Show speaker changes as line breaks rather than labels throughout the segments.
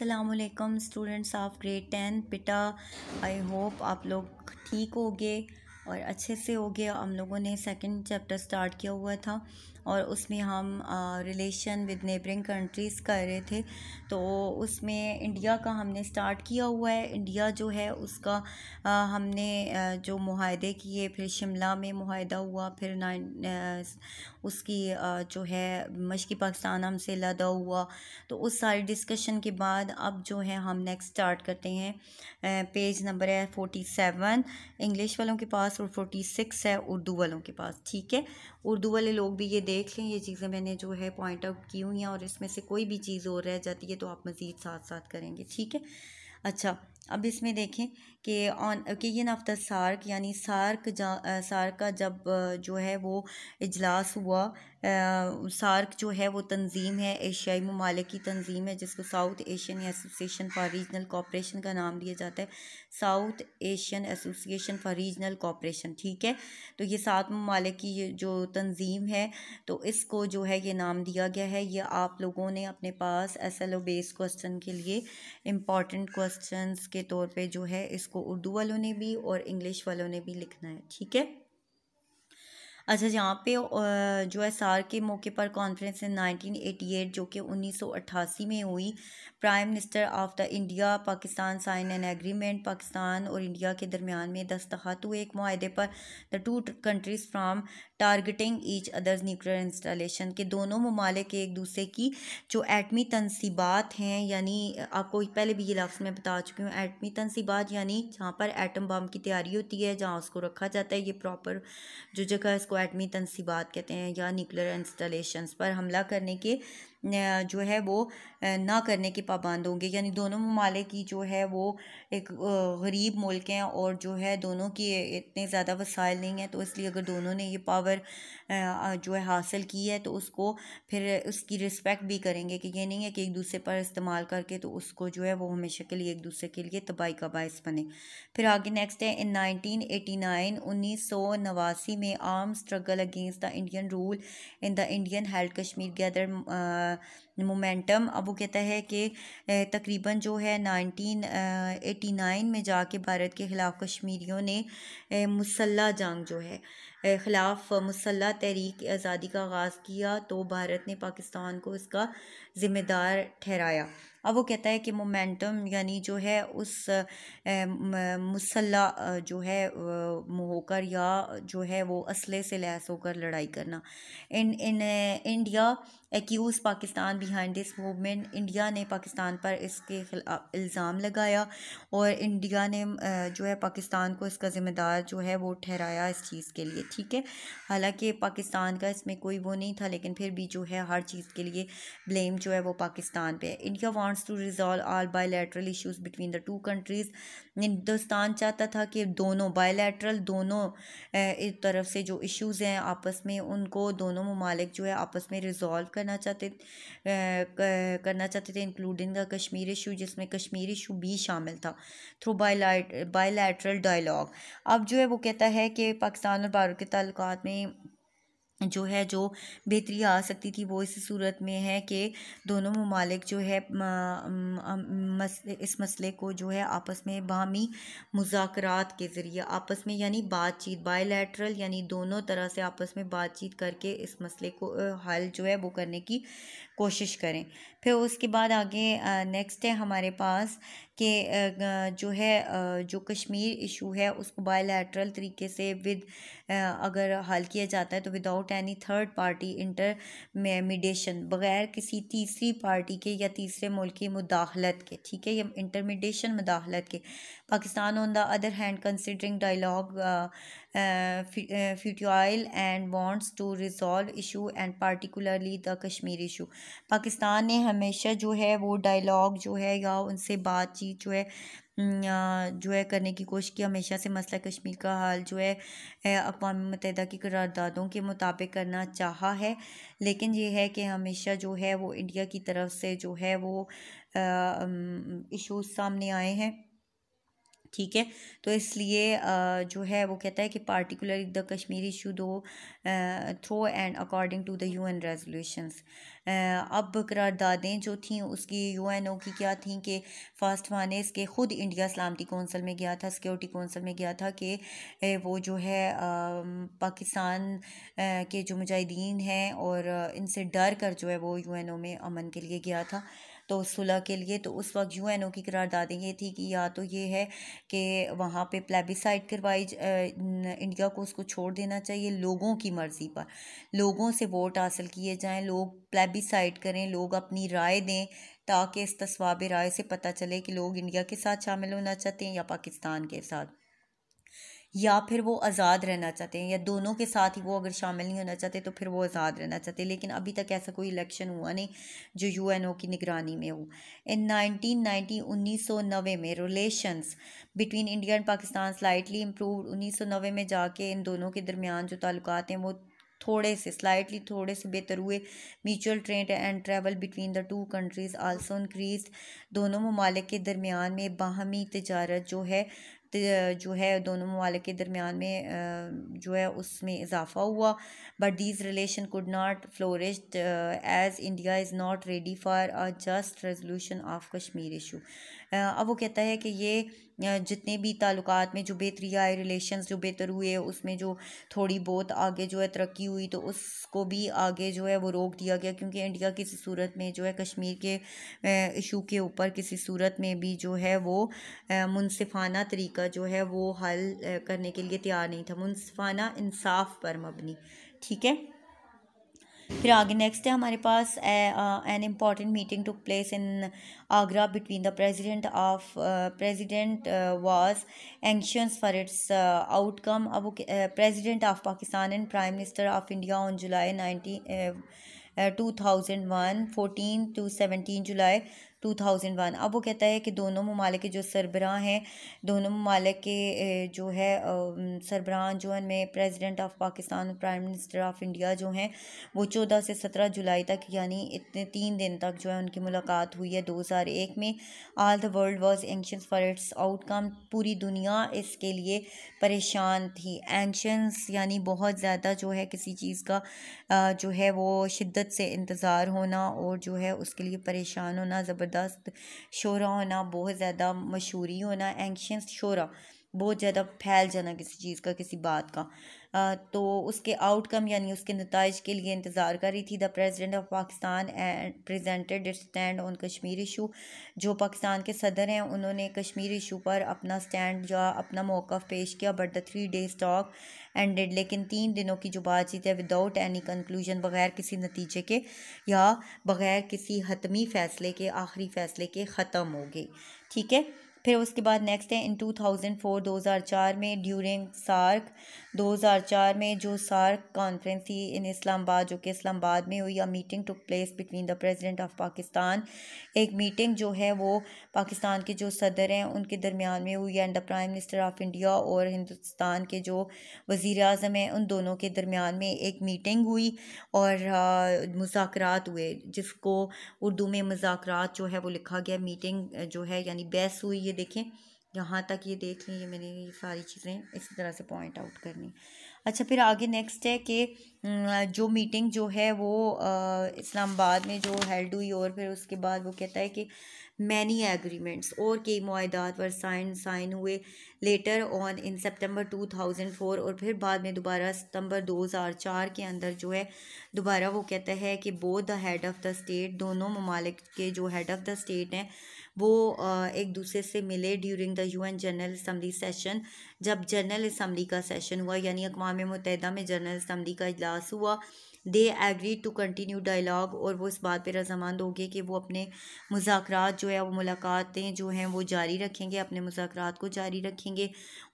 असलकम students of grade ten पिटा I hope आप लोग ठीक होगे और अच्छे से होगे हम लोगों ने सेकंड चैप्टर स्टार्ट किया हुआ था और उसमें हम रिलेशन विद नेबरिंग कंट्रीज़ कर रहे थे तो उसमें इंडिया का हमने स्टार्ट किया हुआ है इंडिया जो है उसका आ, हमने जो माहे किए फिर शिमला में माहा हुआ फिर नाइन उसकी जो है मशक़ी पाकिस्तान हमसे लदा हुआ तो उस सारी डिस्कशन के बाद अब जो है हम नेक्स्ट स्टार्ट करते हैं पेज नंबर है फोर्टी सेवन इंग्लिश वालों के पास और फोर्टी सिक्स है उर्दू वालों के पास ठीक है उर्दू वाले लोग भी ये देख देख लें ये चीज़ें मैंने जो है पॉइंट आउट की हुई हैं और इसमें से कोई भी चीज़ और रह जाती है तो आप मज़ीद साथ साथ करेंगे ठीक है अच्छा अब इसमें देखें कि on occasion of the SAARC यानी सार्क जा सार्क का जब जो है वो इजलास हुआ आ, सार्क जो है वो तंजीम है एशियाई ममालिक की तंजीम है जिसको South Asian Association for Regional Cooperation का नाम दिया जाता है South Asian Association for Regional Cooperation ठीक है तो ये सात ममालिक की जो तंजीम है तो इसको जो है ये नाम दिया गया है ये आप लोगों ने अपने पास S L O base question के लिए इम्पॉर्टेंट क्वेश्चन के तौर पे जो है इसको उर्दू वालों ने भी और इंग्लिश वालों ने भी लिखना है ठीक है अच्छा यहाँ पे जो है सार के मौके पर कॉन्फ्रेंस है 1988 जो कि 1988 में हुई prime minister of the India Pakistan sign an agreement Pakistan और इंडिया के दरमियान में दस्तखत हुए एक माहदे पर the two countries from targeting each others nuclear installation के दोनों ममालिक एक दूसरे की जो एटमी तनसीबात हैं यानी आपको पहले भी ये लफ्ज़ मैं बता चुकी हूँ एटमी तनसीबात यानी जहाँ पर एटम बम की तैयारी होती है जहाँ उसको रखा जाता है ये प्रॉपर जो जगह इसको एटमी तनसीबात कहते हैं या न्यूक्लियर इंस्टॉलेशंस पर हमला करने के जो है वो ना करने के पाबंद होंगे यानी दोनों ममालिक की जो है वो एक गरीब मुल्क हैं और जो है दोनों की इतने ज़्यादा वसाइल नहीं हैं तो इसलिए अगर दोनों ने ये पावर जो है हासिल की है तो उसको फिर उसकी रिस्पेक्ट भी करेंगे कि ये नहीं है कि एक दूसरे पर इस्तेमाल करके तो उसको जो है वो हमेशा के लिए एक दूसरे के लिए तबाही का बायस बने फिर आगे नेक्स्ट है इन नाइनटीन एटी नाइन उन्नीस सौ नवासी में arm struggle against the Indian rule in the Indian held Kashmir gather momentum अब वो कहता है कि तकरीबन जो है 1989 में जाके भारत के ख़िलाफ़ कश्मीरियों ने मुसल्ला जंग जो है ख़िलाफ़ मुसल्ला तहरीक आज़ादी का आगाज़ किया तो भारत ने पाकिस्तान को इसका ज़िम्मेदार ठहराया अब वो कहता है कि मोमेंटम यानी जो है उस मुसल्ला जो है होकर या जो है वो असले से लैस होकर लड़ाई करना in in India accuse Pakistan behind this movement India ने पाकिस्तान पर इसके खिलाफ इल्ज़ाम लगाया और इंडिया ने जो है पाकिस्तान को इसका ज़िम्मेदार जो है वो ठहराया इस चीज़ के लिए ठीक है हालांकि पाकिस्तान का इसमें कोई वो नहीं था लेकिन फिर भी जो है हर चीज़ के लिए ब्लेम जो है वो पाकिस्तान पर है India wants to resolve all bilateral issues between the two countries Hindustan चाहता था कि दोनों बायोलेट्रल दोनों तरफ से जो इशूज़ हैं आपस में उनको दोनों ममालिक जो है आपस में रिजॉल्व कर करना चाहते करना चाहते थे इंक्लूडिंग द कश्मीर इशू जिसमें कश्मीर इशू भी शामिल था थ्रू बाईलैटरल डायलॉग अब जो है वो कहता है कि पाकिस्तान और भारत के तल्क में जो है जो बेहतरी आ सकती थी वो इस सूरत में है कि दोनों ममालिक जो है इस मसले को जो है आपस में बाहमी मुजाकरात के ज़रिए आपस में यानी बातचीत बायलैटरल यानी दोनों तरह से आपस में बातचीत करके इस मसले को हल जो है वो करने की कोशिश करें फिर उसके बाद आगे नेक्स्ट है हमारे पास कि जो है जो कश्मीर इशू है उसको बायलैटरल तरीके से विद अगर हल किया जाता है तो without any third party intermediation बगैर किसी तीसरी पार्टी के या तीसरे मुल्क की मुदाखलत के ठीक है या इंटरमीडिएशन मुदाखलत के Pakistan on the other hand considering dialogue futile and bonds to resolve issue and particularly the Kashmir issue Pakistan ने हमेशा जो है वो डायलॉग जो है या उनसे बातचीत जो है जो है करने की कोशिश की हमेशा से मसला कश्मीर का हाल जो है अकवा मतहद की करारदादों के मुताबिक करना चाहा है लेकिन ये है कि हमेशा जो है वो इंडिया की तरफ से जो है वो इशूज़ सामने आए हैं ठीक है तो इसलिए जो है वो कहता है कि particular the Kashmiri issue through and according to the U N resolutions अब करारदादें जो थीं उसकी यू एन ओ की क्या थी कि फास्ट फानेस के ख़ुद इंडिया सलामती कौंसिल में गया था सिक्योरिटी कौंसिल में गया था कि वो जो है पाकिस्तान के जो मुजाहिदीन हैं और इनसे डर कर जो है वो यू एन ओ में अमन के लिए गया था तो सुलह के लिए तो उस वक्त यू एन की करारदादें ये थी कि या तो ये है कि वहाँ पे प्लेबिसाइड करवाई इंडिया को उसको छोड़ देना चाहिए लोगों की मर्ज़ी पर लोगों से वोट हासिल किए जाएँ लोग प्लेबिसाइड करें लोग अपनी राय दें ताकि इस तस्वाब राय से पता चले कि लोग इंडिया के साथ शामिल होना चाहते हैं या पाकिस्तान के साथ या फिर वो आज़ाद रहना चाहते हैं या दोनों के साथ ही वो अगर शामिल नहीं होना चाहते तो फिर वो आज़ाद रहना चाहते हैं लेकिन अभी तक ऐसा कोई इलेक्शन हुआ नहीं जो यूएनओ की निगरानी में हो इन 1990 1990 में relations between India and Pakistan slightly improve 1990 में जाके इन दोनों के दरमियान जो ताल्लुक हैं वो थोड़े से स्लाइटली थोड़े से बेहतर हुए mutual trade and travel between the two countries also increase दोनों ममालिक के दरमियान में बाहमी तजारत जो है जो है दोनों ममालिक के दरमियान में जो है उसमें इजाफा हुआ but these relation could not flourish as India is not ready for a just resolution of Kashmir issue अब वो कहता है कि ये जितने भी ताल्लुक में जो बेहतरी आए रिलेशंस जो बेहतर हुए उसमें जो थोड़ी बहुत आगे जो है तरक्की हुई तो उसको भी आगे जो है वो रोक दिया गया क्योंकि इंडिया किसी सूरत में जो है कश्मीर के इशू के ऊपर किसी सूरत में भी जो है वो मुनफाना तरीका जो है वो हल करने के लिए तैयार नहीं था मुनफाना इंसाफ पर मबनी ठीक है फिर आगे नेक्स्ट है हमारे पास an important meeting to place in Agra between the president of president was anxious for its outcome अब president of Pakistan and prime minister of India on July nineteen two thousand one fourteen to seventeen July 2001 अब वो कहता है कि दोनों ममालिक के जो सरबरा हैं दोनों ममालिक के जो है सरबरा जो है में president of Pakistan prime minister of India जो हैं वो चौदह से सत्रह जुलाई तक यानी इतने तीन दिन तक जो है उनकी मुलाकात हुई है दो हज़ार एक में all the world was anxious for its outcome पूरी दुनिया इसके लिए परेशान थी एंशंस यानी बहुत ज़्यादा जो है किसी चीज़ का जो है वो शिद्दत से इंतज़ार होना और जो है उसके लिए परेशान होना ज़बर ज़बरदस्त शोरा होना बहुत ज़्यादा मशहूरी होना एंशंस शोरा बहुत ज़्यादा फैल जाना किसी चीज़ का किसी बात का आ, तो उसके आउटकम यानी उसके नतज के लिए इंतज़ार कर रही थी the president of Pakistan and presented stand on Kashmir issue जो पाकिस्तान के सदर हैं उन्होंने कश्मीर इशू पर अपना स्टैंड या अपना मौका पेश किया but the three days talk ended लेकिन तीन दिनों की जो बातचीत है विदाउट एनी कंक्लूजन बगैर किसी नतीजे के या बगैर किसी हतमी फ़ैसले के आखिरी फ़ैसले के ख़त्म हो गई ठीक है फिर उसके बाद नेक्स्ट है इन टू थाउजेंड फोर दो हज़ार चार में ड्यूरिंग सार्क दो हज़ार चार में जो सार्क कॉन्फ्रेंस थी इन इस्लामाबाद जो कि इस्लामाबाद में हुई a meeting took place between the president of Pakistan एक मीटिंग जो है वो पाकिस्तान के जो सदर हैं उनके दरमियान में हुई and the prime minister of India और हिंदुस्तान के जो वज़ी अजम हैं उन दोनों के दरमियान में एक मीटिंग हुई और मुजाकर हुए जिसको उर्दू में मज़ाक जो है वो लिखा गया मीटिंग जो है यानी बहस हुई ये देखें यहाँ तक ये देख लें ये मैंने ये सारी चीज़ें इसी तरह से पॉइंट आउट करनी अच्छा फिर आगे नेक्स्ट है कि जो मीटिंग जो है वो इस्लामाबाद में जो हेल्ड हुई और फिर उसके बाद वो कहता है कि मैनी एग्रीमेंट्स और कई माहदाद पर साइन साइन हुए लेटर ऑन इन सितंबर 2004 और फिर बाद में दोबारा सितंबर 2004 के अंदर जो है दोबारा वो कहता है कि both the head of the state दोनों ममालिक के जो हेड ऑफ़ द स्टेट हैं वो एक दूसरे से मिले during the an general assembly session जब जनरल इसम्बली का सेशन हुआ यानी अकवा मुतहदा में जनरल इसम्बली का अजलास हुआ they agree to continue dialogue और वो इस बात पर रजामंद गए कि वो अपने मुजाकर जो है वो मुलाकातें जो हैं वो जारी रखेंगे अपने मुजाकर को जारी रखेंगे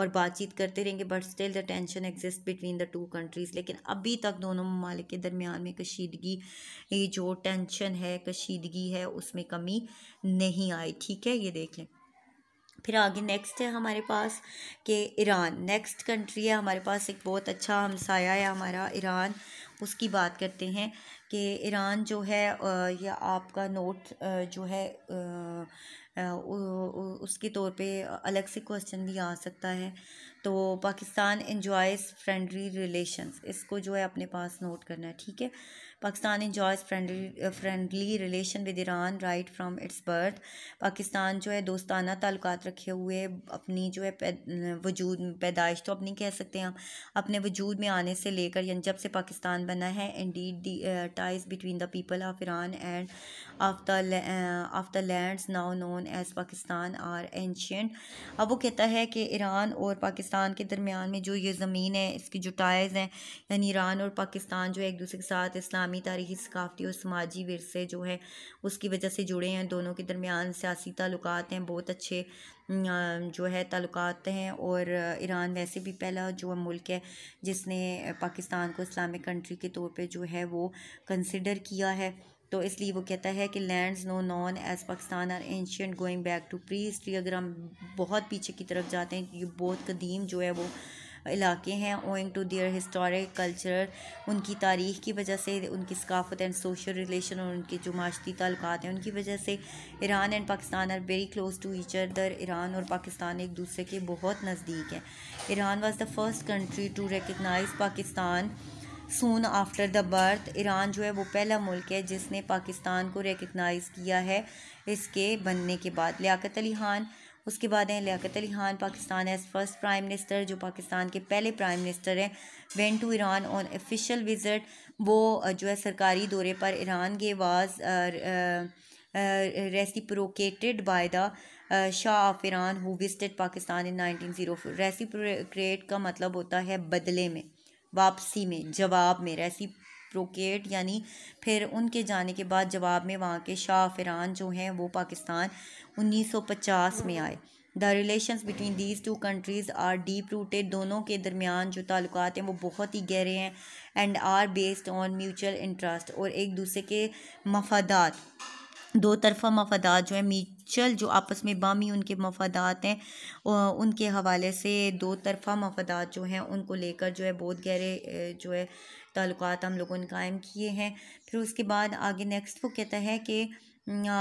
और बातचीत करते रहेंगे but still the tension exist between the two countries लेकिन अभी तक दोनों ममालिक के दरमियान में कशीदगी जो टेंशन है कशीदगी है उसमें कमी नहीं आई ठीक है ये देख लें फिर आगे नेक्स्ट है हमारे पास कि ईरान नेक्स्ट कंट्री है हमारे पास एक बहुत अच्छा हमसाया है हमारा ईरान उसकी बात करते हैं कि ईरान जो है या आपका नोट जो है उसके तौर पे अलग से क्वेश्चन भी आ सकता है तो पाकिस्तान इन्जॉयज़ फ्रेंडली रिलेशंस इसको जो है अपने पास नोट करना है ठीक है Pakistan enjoys friendly friendly relation with Iran right from its birth Pakistan जो है दोस्ताना ताल्लुक रखे हुए अपनी जो है वजूद पैदाइश तो अपनी कह सकते हैं हम अपने वजूद में आने से लेकर यानी जब से पाकिस्तान बना है indeed ties between the people of Iran and of the land the now known as Pakistan are ancient अब वो कहता है कि ईरान और पाकिस्तान के दरमियान में जो ये ज़मीन है इसकी जो टाइज़ हैं यानी ईरान और पाकिस्तान जो है एक दूसरे के साथ इस्लाम इस्लामी तारीखी सकाफ़ती और समाजी वरसे जो है उसकी वजह से जुड़े हैं दोनों के दरमियान सियासी ताल्लुक हैं बहुत अच्छे जो है ताल्लुक हैं और ईरान वैसे भी पहला जो मुल्क है जिसने पाकिस्तान को इस्लामिक कंट्री के तौर पर जो है वो कंसिडर किया है तो इसलिए वो कहता है कि lands no known as Pakistan are ancient going back to prehistory अगर हम बहुत पीछे की तरफ जाते हैं ये बहुत कदीम जो है वो इलाके हैं owing to their historic culture उनकी तारीख की वजह से उनकी सकाफत एंड सोशल रिलेशन और उनके जो माशती तल्क हैं उनकी वजह से Iran and Pakistan are very close to each other Iran और पाकिस्तान एक दूसरे के बहुत नज़दीक हैं Iran was the first country to recognise Pakistan soon after the birth Iran जो है वो पहला मुल्क है जिसने पाकिस्तान को रिकगनाइज़ किया है इसके बनने के बाद लियाकत अली खान उसके बाद हैं Liaquat Ali Khan Pakistan as first prime minister जो पाकिस्तान के पहले प्राइम मिनिस्टर हैं went to Iran on official visit वो जो है सरकारी दौरे पर ईरान के was reciprocated by the shah of Iran who visited Pakistan in nineteen zero four का मतलब होता है बदले में वापसी में जवाब में रेसिप प्रोकेट यानी फिर उनके जाने के बाद जवाब में वहाँ के शाह फिरान जो हैं वो पाकिस्तान 1950 में आए the relations between these two countries are deep rooted दोनों के दरमियान जो ताल्लुक हैं वो बहुत ही गहरे हैं and are based on mutual interest और एक दूसरे के मफादात दो तरफा मफादात जो हैं म्यूचुअल जो आपस में बामी उनके मफादात हैं उनके हवाले से दो तरफा मफादात जो हैं उनको लेकर जो है बहुत गहरे जो है ताल्लुक हम लोगों ने कायम किए हैं फिर उसके बाद आगे नेक्स्ट वो कहता है कि इन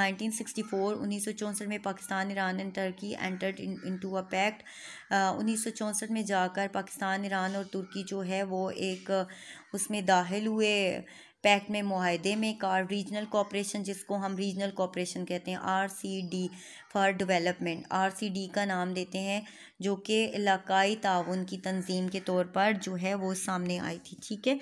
1964 1964 में Pakistan Iran and Turkey entered into a pact उन्नीस में जाकर पाकिस्तान ईरान और तुर्की जो है वो एक उसमें दाखिल हुए पैक्ट में माहदे में कार रीजनल कॉपरेशन जिसको हम रीजनल कॉपरेशन कहते हैं R C D for development R C D का नाम देते हैं जो कि इलाकई ताउन की तंजीम के तौर पर जो है वो सामने आई थी ठीक है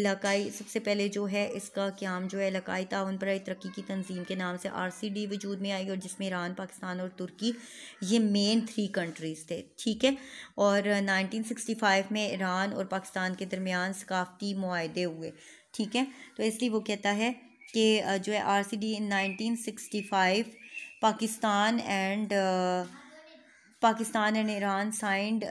इलाकई सबसे पहले जो है इसका क्याम जो है इलाकई ताउन पर तरक्की की तंजीम के नाम से आर सी डी वजूद में आई और जिसमें ईरान पाकिस्तान और तुर्की ये मेन थ्री कंट्रीज़ थे ठीक है और नाइनटीन सिक्सटी फाइव में ईरान और पाकिस्तान के दरमियान सकाफती माहदे हुए ठीक है तो इसलिए वो कहता है कि जो है R C D in nineteen sixty five Pakistan and Pakistan and Iran signed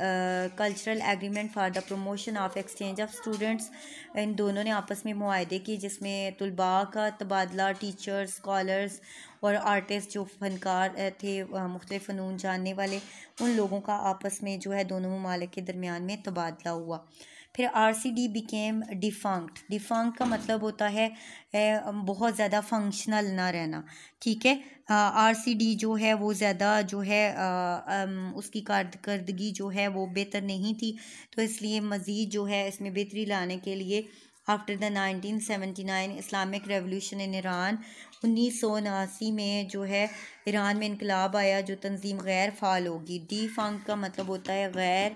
cultural agreement for the promotion of exchange of students in दोनों ने आपस में माहदे किए जिसमें तलबा का तबादला टीचर्स स्कॉलर्स और आर्टिस्ट जो फनकार थे मुख्तलिफ फ़नून जानने वाले उन लोगों का आपस में जो है दोनों ममालिक के दरमियान में तबादला हुआ फिर आरसीडी बिकेम डिफंक्ट डिफंक का मतलब होता है बहुत ज़्यादा फंक्शनल ना रहना ठीक है आरसीडी जो है वो ज़्यादा जो है आ, आ, उसकी कारदगी जो है वो बेहतर नहीं थी तो इसलिए मज़ीद जो है इसमें बेहतरी लाने के लिए after the nineteen seventy nine Islamic revolution in Iran उन्नीस सौ उनासी में जो है ईरान में इनकलाब आया जो तंजीम गैर फाल होगी डी फंक का मतलब होता है गैर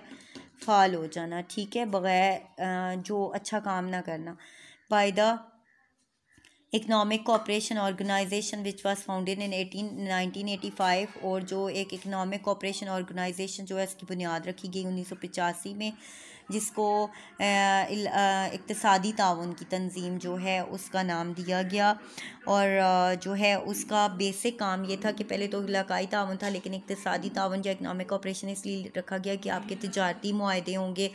फ़ाल हो जाना ठीक है बगैर जो अच्छा काम ना करना by the economic cooperation organisation which was founded in eighteen nineteen eighty five और जो एक इकनॉमिक कॉपरेशन ऑर्गेनाइजेशन जो है इसकी बुनियाद रखी गई उन्नीस सौ पचासी में जिसको इकतदी ताउन की तंज़ीम जो है उसका नाम दिया गया और जो है उसका बेसिक काम ये था कि पहले तो इलाकई ताउन था लेकिन इकतदी ताउन या इकनॉमिक ऑपरेशन इसलिए रखा गया कि आपके तजारती माहदे होंगे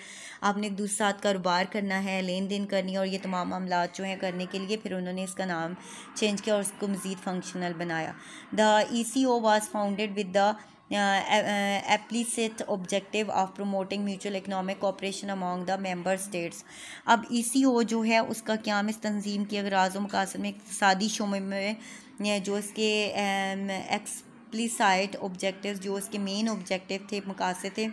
आपने एक दूसरे साथ कारोबार करना है लेन देन करनी है और ये तमाम मामला जो हैं करने के लिए फिर उन्होंने इसका नाम चेंज किया और उसको मज़ीद फंक्शनल बनाया the E C O was founded with the explicit objective of promoting mutual economic cooperation among the member states अब ई सी ओ जो है उसका क्याम इस तंजीम के अगराज मकासद में इकतदी शुमे में जो इसके एक्सप्लिसाइट ऑब्जेक्टिव जो इसके मेन ऑब्जेक्टिव थे मकासद थे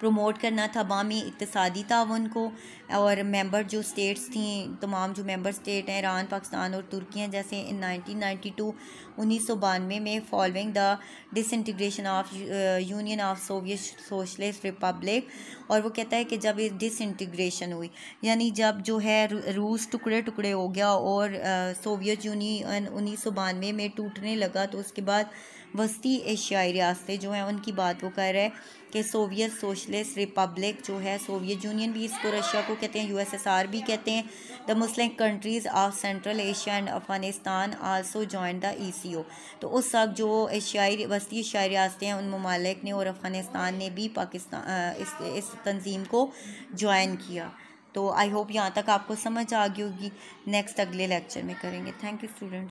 प्रमोट करना था बामी इकतदी ताउन को और मेंबर जो स्टेट्स थी तमाम जो मेंबर स्टेट हैं ईरान पाकिस्तान और तुर्की हैं जैसे इन नाइनटीन नाइन्टी टू उन्नीस सौ बानवे में following the disintegration of Union of Soviet Socialist Republic और वो कहता है कि जब ये डिसइंटीग्रेशन हुई यानी जब जो है रूस टुकड़े टुकड़े हो गया और सोवियत uh, यूनियन उन्नीस सौ बानवे में टूटने लगा तो उसके बाद वस्ती एशियाई रियासतें जो हैं उनकी बात वो कर रहे हैं कि सोवियत सोशलिस्ट रिपब्लिक जो है सोवियत यूनियन भी इसको रशिया को कहते हैं यूएसएसआर भी कहते हैं the Muslim countries of Central Asia and Afghanistan also join the E तो उस वक्त जो एशियाई वस्ती एशियाई रियातें हैं उन ममालिक ने और अफ़गानिस्तान ने भी पाकिस्तान इस इस तंजीम को ज्वाइन किया तो आई होप यहाँ तक आपको समझ आ गई होगी नेक्स्ट अगले लेक्चर में करेंगे थैंक यू स्टूडेंट